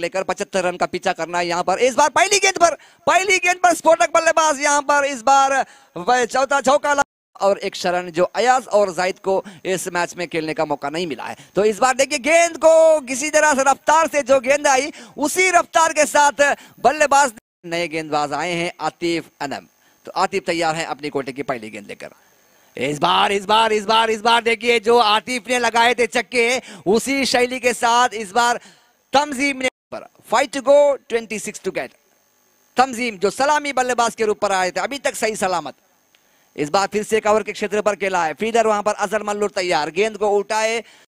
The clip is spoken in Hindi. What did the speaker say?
लेकर पचहत्तर रन का पीछा करना है यहाँ पर इस बार पहली गेंद पर पहली गेंद पर स्फोटक बल्लेबाज यहाँ पर इस बार चौथा चौका और एक शरण जो अयाज और जाहिद को इस मैच में खेलने का मौका नहीं मिला है तो इस बार देखिए गेंद को किसी तरह से रफ्तार से जो गेंद आई उसी रफ्तार के साथ बल्लेबाज नए गेंदबाज आए हैं आतिफ अनम तो आतिफ तैयार है अपनी कोटे की पहली गेंद लेकर इस बार इस बार इस बार इस बार देखिए जो आतिफ ने लगाए थे चक्के उसी शैली के साथ इस बार तमजीम ने पर five to go six to get Tanzim जो सलामी बल्लेबाज के रूप पर आए थे अभी तक सही सलामत इस बार फिर से कवर के क्षेत्र पर खेला है फीडर वहां पर अजहर मल्लूर तैयार गेंद को उठाए